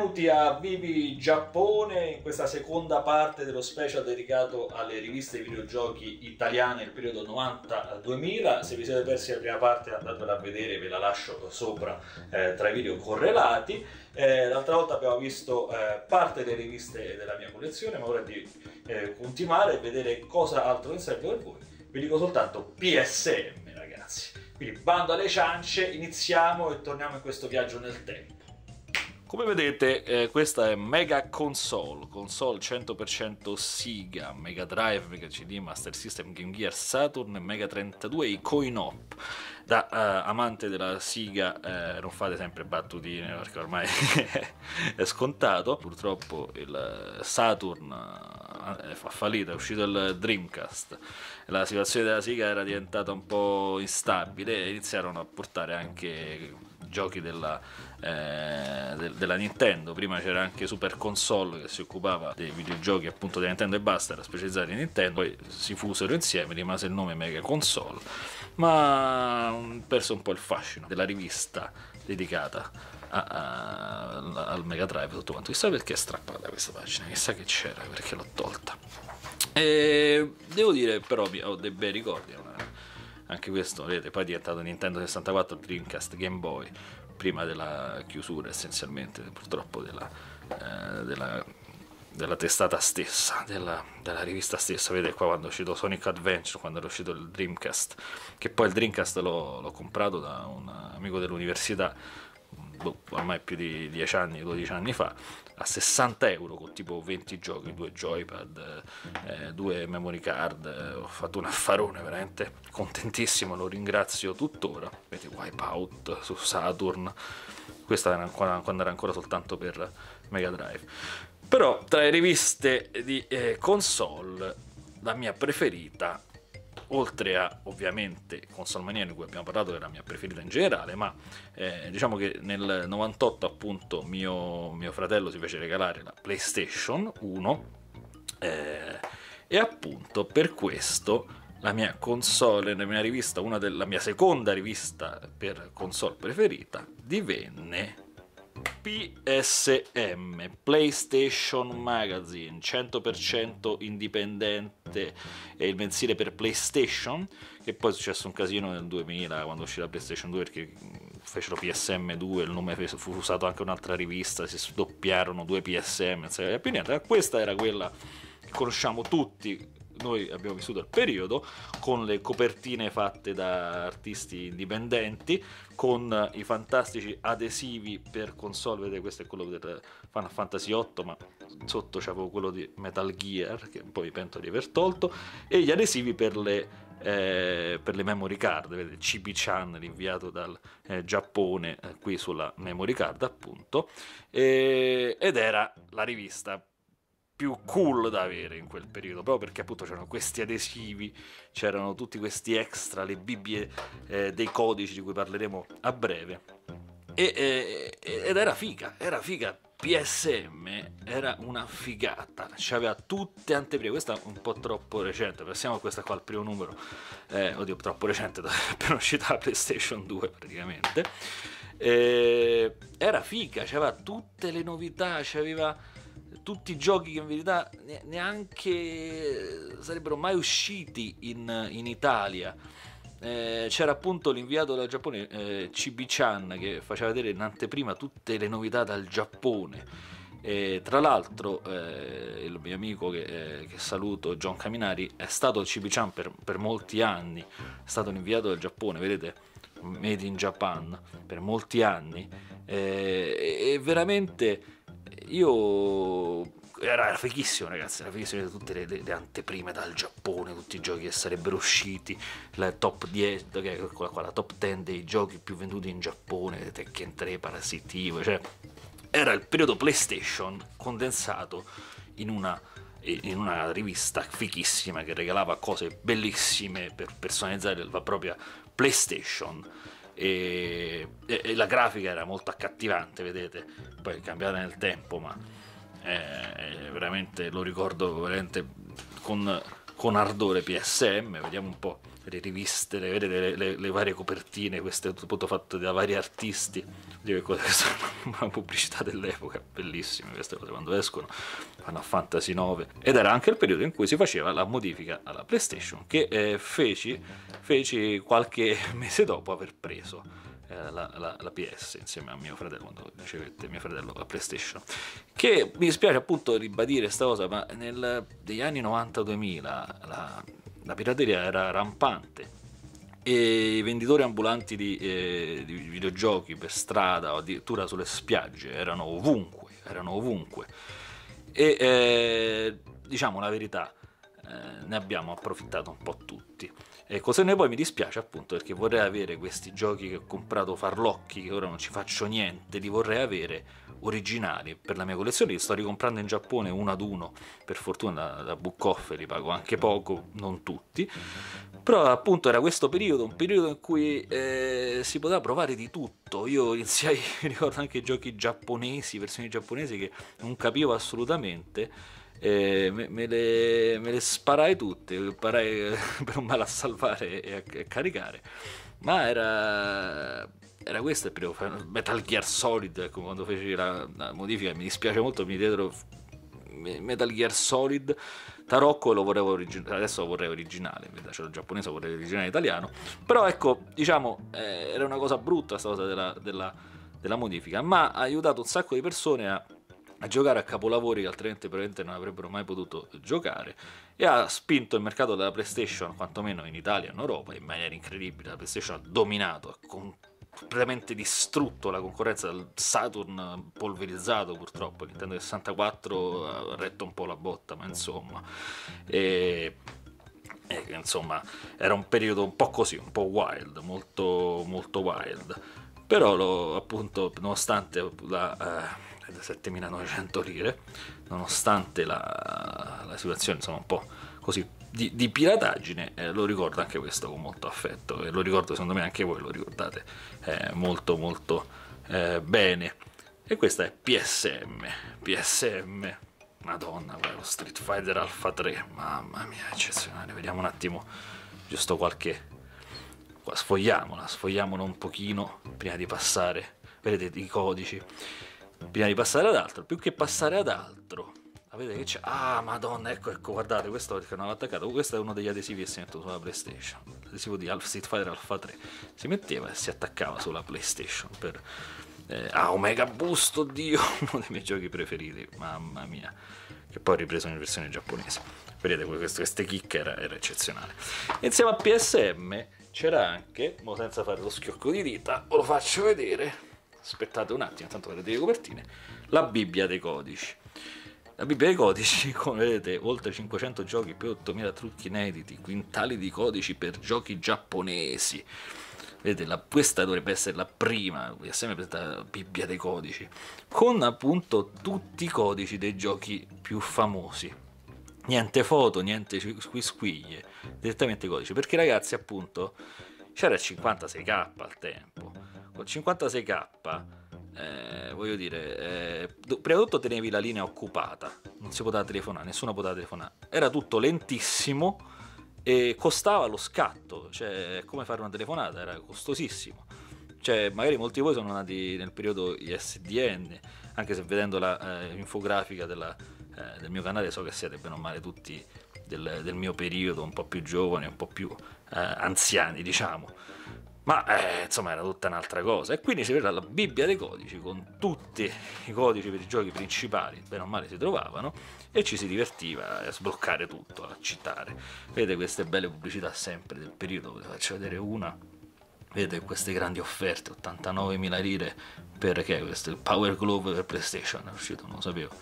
benvenuti a Vivi Giappone in questa seconda parte dello special dedicato alle riviste e videogiochi italiane del periodo 90-2000. Se vi siete persi la prima parte andatela a vedere, ve la lascio sopra eh, tra i video correlati. Eh, l'altra volta abbiamo visto eh, parte delle riviste della mia collezione, ma ora di eh, continuare e vedere cosa altro in serve per voi. Vi dico soltanto PSM ragazzi. Quindi bando alle ciance, iniziamo e torniamo in questo viaggio nel tempo. Come vedete eh, questa è Mega Console, console 100% Sega, Mega Drive, Mega CD, Master System, Game Gear, Saturn, Mega 32 i coin-op. Da uh, amante della Sega eh, non fate sempre battutine perché ormai è scontato. Purtroppo il eh, Saturn eh, fa fallito, è uscito il Dreamcast. La situazione della Sega era diventata un po' instabile e iniziarono a portare anche giochi della eh, de- della Nintendo, prima c'era anche Super Console che si occupava dei videogiochi appunto della Nintendo e basta, era specializzata in Nintendo, poi si fusero insieme, rimase il nome Mega Console, ma ha mm, perso un po' il fascino della rivista dedicata a, a, al Mega Drive tutto quanto. Chissà perché è strappata questa pagina, chissà che c'era, perché l'ho tolta. E devo dire, però, ho dei bei ricordi. Anche questo, vedete, poi è diventato Nintendo 64, Dreamcast, Game Boy, prima della chiusura essenzialmente, purtroppo della, eh, della, della testata stessa, della, della, rivista stessa. Vedete qua quando è uscito Sonic Adventure, quando è uscito il Dreamcast, che poi il Dreamcast l'ho, l'ho comprato da un amico dell'università boh, ormai più di 10 anni, 12 anni fa, a 60 euro con tipo 20 giochi, due joypad, eh, due memory card, eh, ho fatto un affarone veramente contentissimo, lo ringrazio tuttora, vedi Wipeout su Saturn, questa era ancora, quando era ancora soltanto per Mega Drive. Però tra le riviste di eh, console la mia preferita oltre a ovviamente Console Mania di cui abbiamo parlato che era la mia preferita in generale ma eh, diciamo che nel 98 appunto mio, mio, fratello si fece regalare la PlayStation 1 eh, e appunto per questo la mia console, la mia rivista, una della mia seconda rivista per console preferita divenne PSM, PlayStation Magazine, 100% indipendente, è il mensile per PlayStation, che poi è successo un casino nel 2000 quando uscì la PlayStation 2 perché fecero PSM2, il nome fu usato anche un'altra rivista, si sdoppiarono due PSM, non più niente, questa era quella che conosciamo tutti noi abbiamo vissuto il periodo con le copertine fatte da artisti indipendenti, con i fantastici adesivi per console, vedete questo è quello del Final Fantasy 8, ma sotto c'avevo quello di Metal Gear, che poi pento di aver tolto, e gli adesivi per le eh, per le memory card, vedete CB-chan l'inviato dal eh, Giappone eh, qui sulla memory card appunto, ed era la rivista più cool da avere in quel periodo, proprio perché appunto c'erano questi adesivi, c'erano tutti questi extra, le Bibbie eh, dei codici di cui parleremo a breve. E, eh, eh ed era figa, era figa. PSM era una figata, c'aveva tutte anteprime, questa è un po' troppo recente, passiamo a questa qua al primo numero, eh, oddio troppo recente, appena uscita la PlayStation 2 praticamente, eh, era figa, c'aveva tutte le novità, c'aveva tutti i giochi che in verità neanche sarebbero mai usciti in, in Italia. Eh, c'era appunto l'inviato dal Giappone eh, Chan che faceva vedere in anteprima tutte le novità dal Giappone. E, tra l'altro eh, il mio amico che, eh, che, saluto, John Caminari, è stato chibi Chan per, per molti anni, è stato un inviato dal Giappone, vedete, Made in Japan, per molti anni. Eh, e veramente io era fighissimo ragazzi, era fighissimo tutte le, le, le, anteprime dal Giappone, tutti i giochi che sarebbero usciti, la top 10, eccola qua, la top 10 dei giochi più venduti in Giappone, Tekken 3, Parasitivo, cioè era il periodo PlayStation condensato in una, in una rivista fichissima che regalava cose bellissime per personalizzare la propria PlayStation e, e, e la grafica era molto accattivante, vedete, poi è cambiata nel tempo, ma eh, veramente lo ricordo veramente con con ardore PSM, vediamo un po' le riviste, le, le, le, le varie copertine, queste è tutto fatte da vari artisti, dire sono una pubblicità dell'epoca, bellissime queste cose quando escono, fanno a Fantasy 9, ed era anche il periodo in cui si faceva la modifica alla PlayStation, che eh, feci, feci qualche mese dopo aver preso eh, la, la, la, PS insieme a mio fratello quando ricevette mio fratello la PlayStation che mi dispiace appunto ribadire questa cosa ma negli anni 90-2000 la, la pirateria era rampante e i venditori ambulanti di, eh, di, videogiochi per strada o addirittura sulle spiagge erano ovunque, erano ovunque. E eh, diciamo la verità, eh, ne abbiamo approfittato un po' tutti. E cose ne poi mi dispiace appunto perché vorrei avere questi giochi che ho comprato farlocchi, che ora non ci faccio niente, li vorrei avere originali per la mia collezione, li sto ricomprando in Giappone uno ad uno, per fortuna da, da book off li pago anche poco, non tutti, però appunto era questo periodo, un periodo in cui eh, si poteva provare di tutto, io iniziai, mi ricordo anche i giochi giapponesi, versioni giapponesi che non capivo assolutamente, eh, me, me, le, me, le, sparai tutte parai, per un male a salvare e a, a caricare. Ma era era questo il primo Metal Gear Solid ecco, quando feci la, la, modifica mi dispiace molto mi dietro Metal Gear Solid Tarocco lo vorrei originale adesso lo vorrei originale c'è cioè, il giapponese vorrei originale italiano però ecco diciamo eh, era una cosa brutta questa cosa della, della, della modifica ma ha aiutato un sacco di persone a a giocare a capolavori che altrimenti probabilmente non avrebbero mai potuto giocare e ha spinto il mercato della PlayStation, quantomeno in Italia e in Europa, in maniera incredibile. La PlayStation ha dominato, ha completamente distrutto la concorrenza del Saturn polverizzato purtroppo. Nintendo 64 ha retto un po' la botta, ma insomma... E... E, insomma, era un periodo un po' così, un po' wild, molto, molto wild. Però lo, appunto, nonostante la... Eh 7.900 lire, nonostante la, la situazione insomma un po' così di, di pirataggine, eh, lo ricordo anche questo con molto affetto e lo ricordo secondo me anche voi lo ricordate eh, molto molto eh, bene. E questa è PSM, PSM, madonna, guarda, lo Street Fighter Alpha 3, mamma mia, eccezionale, vediamo un attimo giusto qualche... Sfogliamola, sfogliamola un pochino prima di passare vedete i codici prima di passare ad altro, più che passare ad altro. vedete che c'è? Ah, madonna, ecco, ecco, guardate, questo perché non l'ho attaccato. Questo è uno degli adesivi che si mette sulla PlayStation. L'adesivo di Alpha Street Fighter Alpha 3. Si metteva e si attaccava sulla PlayStation per... Eh, ah, Omega Boost, oddio, uno dei miei giochi preferiti, mamma mia. Che poi ho ripreso in versione giapponese. Vedete, questo, queste chicche era, era eccezionale. Insieme a PSM c'era anche, mo senza fare lo schiocco di dita, ve lo faccio vedere aspettate un attimo, tanto vedete le copertine, la Bibbia dei codici. La Bibbia dei codici, come vedete, oltre 500 giochi più 8000 trucchi inediti, quintali di codici per giochi giapponesi. Vedete, la, questa dovrebbe essere la prima, vi è sempre presentata Bibbia dei codici, con appunto tutti i codici dei giochi più famosi. Niente foto, niente squisquiglie, direttamente codici, perché ragazzi appunto c'era il 56k al tempo 56k, ecco, eh, voglio dire, eh, prima di tutto tenevi la linea occupata, non si poteva telefonare, nessuno poteva telefonare, era tutto lentissimo e costava lo scatto, cioè come fare una telefonata, era costosissimo. Cioè, magari molti di voi sono nati nel periodo ISDN, anche se vedendo l'infografica eh, eh, del mio canale so che siete bene o male tutti del, del, mio periodo, un po' più giovani, un po' più eh, anziani, diciamo. Ma eh, insomma era tutta un'altra cosa. E quindi si aveva la Bibbia dei codici con tutti i codici per i giochi principali, bene o male si trovavano, e ci si divertiva a sbloccare tutto, a citare. Vedete queste belle pubblicità sempre del periodo, ve faccio vedere una. Vedete queste grandi offerte, 89.000 lire per che è questo? Il Power Glove per PlayStation, è uscito, non lo sapevo.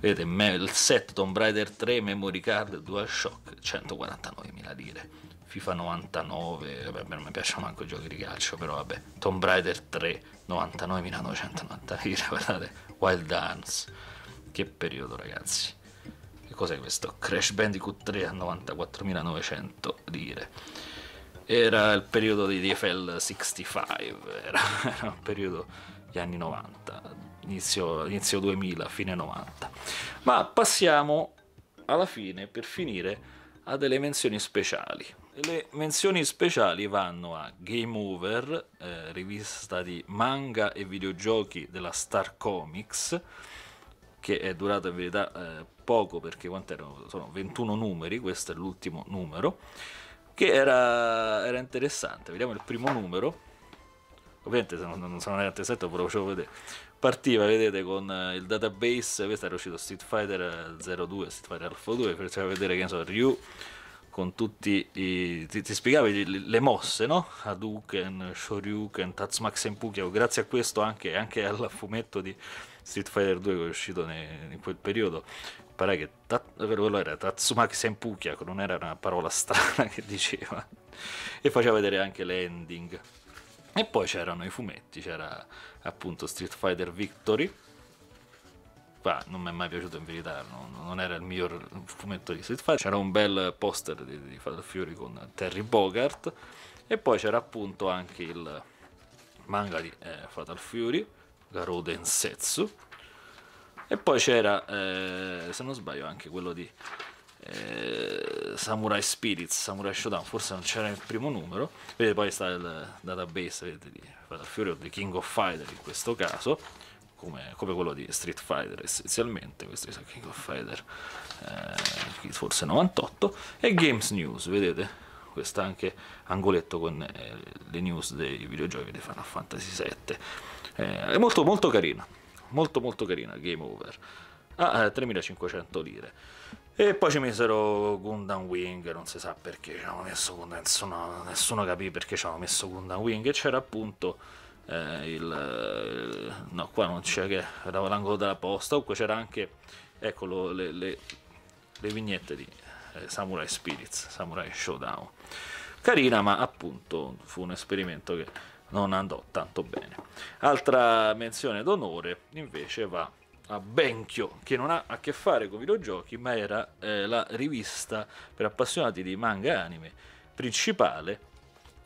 Vedete il set Tomb Raider 3, Memory Card, DualShock, 149.000 lire FIFA 99, vabbè, non mi piacciono neanche i giochi di calcio, però vabbè, Tomb Raider 3, 99.990 lire, guardate, Wild Dance, che periodo ragazzi, che cos'è questo? Crash Bandicoot 3 a 94.900 lire, era il periodo di DFL 65, era, era un periodo degli anni 90, inizio, inizio 2000, fine 90, ma passiamo alla fine, per finire, a delle menzioni speciali le menzioni speciali vanno a Game Over, eh, rivista di manga e videogiochi della Star Comics, che è durata in verità eh, poco perché quant'erano? Sono 21 numeri, questo è l'ultimo numero, che era, era interessante. Vediamo il primo numero. Ovviamente se non, non sono nel 37 ve lo facevo vedere. Partiva, vedete, con eh, il database, questo era uscito Street Fighter 02, eh, Street Fighter Alpha 2, per vedere che ne so, Ryu con tutti i... ti, ti spiegavi le mosse, no? Hadouken, Shoryuken, Tatsuma Senpukyo, grazie a questo anche, anche, al fumetto di Street Fighter 2 che è uscito ne, in quel periodo, pare che ta, quello era Tatsuma Senpukyo, non era una parola strana che diceva, e faceva vedere anche l'ending. E poi c'erano i fumetti, c'era appunto Street Fighter Victory, qua non mi è mai piaciuto in verità, non, non era il miglior fumetto di Street Fighter, c'era un bel poster di, di Fatal Fury con Terry Bogart e poi c'era appunto anche il manga di eh, Fatal Fury, Garo Densetsu, e poi c'era, eh, se non sbaglio, anche quello di eh, Samurai Spirits, Samurai Shodown, forse non c'era il primo numero, vedete poi sta il database vedete, di Fatal Fury o di King of Fighters in questo caso, come, come, quello di Street Fighter essenzialmente, questo è King of Fighter eh, forse 98, e Games News, vedete? Questo anche angoletto con eh, le news dei videogiochi di Final Fantasy VII. Eh, è molto molto carina, molto molto carina, Game Over, a ah, 3500 eh, lire. E poi ci misero Gundam Wing, non si sa perché ci hanno messo Gundam, nessuno, nessuno capì perché ci hanno messo Gundam Wing, e c'era appunto eh, il, eh, no qua non c'è che era l'angolo della posta comunque c'era anche eccolo le, le, le vignette di eh, Samurai Spirits Samurai Showdown carina ma appunto fu un esperimento che non andò tanto bene altra menzione d'onore invece va a Benchio, che non ha a che fare con videogiochi, ma era eh, la rivista per appassionati di manga e anime principale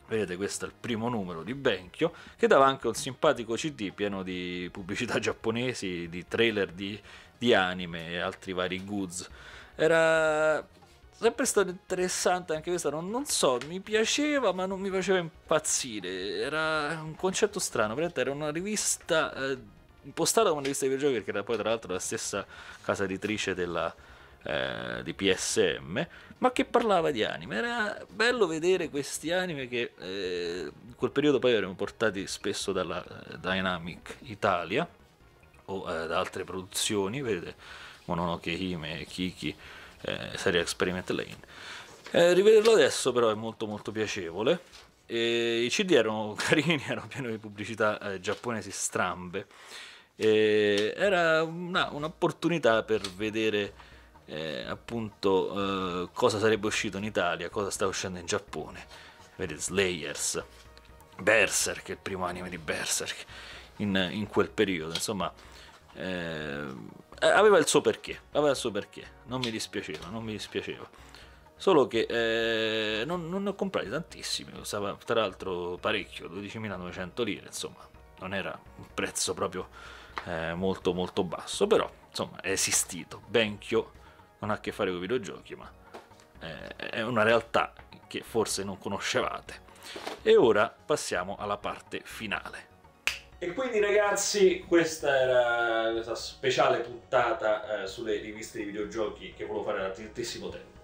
Vedete, questo è il primo numero di Benchio, che dava anche un simpatico CD pieno di pubblicità giapponesi, di trailer di, di anime e altri vari goods. Era sempre stato interessante anche questa, non, non, so, mi piaceva ma non mi faceva impazzire, era un concetto strano, era una rivista eh, impostata come una rivista di videogiochi perché era poi tra l'altro la stessa casa editrice della, eh, di PSM, ma che parlava di anime. Era bello vedere questi anime che eh, in quel periodo poi erano portati spesso dalla eh, Dynamic Italia o eh, da altre produzioni, vedete Mononoke Hime, Kiki, eh, Serie Experiment Lane. rivederlo adesso però è molto molto piacevole. E I CD erano carini, erano pieni di pubblicità giapponesi strambe. E era una, un'opportunità per vedere eh, appunto eh, cosa sarebbe uscito in Italia, cosa sta uscendo in Giappone. Vedete Slayers, Berserk, il primo anime di Berserk in, in quel periodo, insomma, eh, aveva il suo perché, aveva il suo perché, non mi dispiaceva, non mi dispiaceva. Solo che eh, non, non, ne ho comprati tantissimi, costava tra l'altro parecchio, 12.900 lire, insomma, non era un prezzo proprio eh, molto molto basso, però insomma è esistito, Benchio non ha a che fare con i videogiochi, ma eh, è una realtà che forse non conoscevate. E ora passiamo alla parte finale. E quindi ragazzi, questa era questa speciale puntata eh, sulle riviste di videogiochi che volevo fare da tantissimo tempo.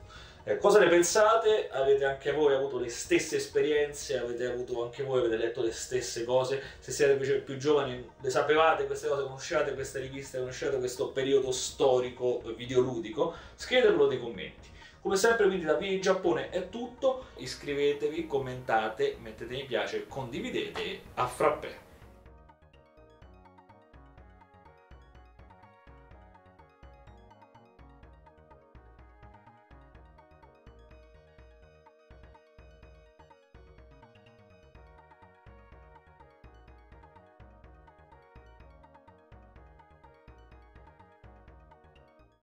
Eh, cosa ne pensate? Avete anche voi avuto le stesse esperienze? Avete avuto anche voi, avete letto le stesse cose? Se siete invece più giovani, le sapevate queste cose, Conoscevate queste riviste, Conoscevate questo periodo storico videoludico? Scrivetelo nei commenti. Come sempre quindi da Vini in Giappone è tutto, iscrivetevi, commentate, mettete mi piace, condividete a frappè.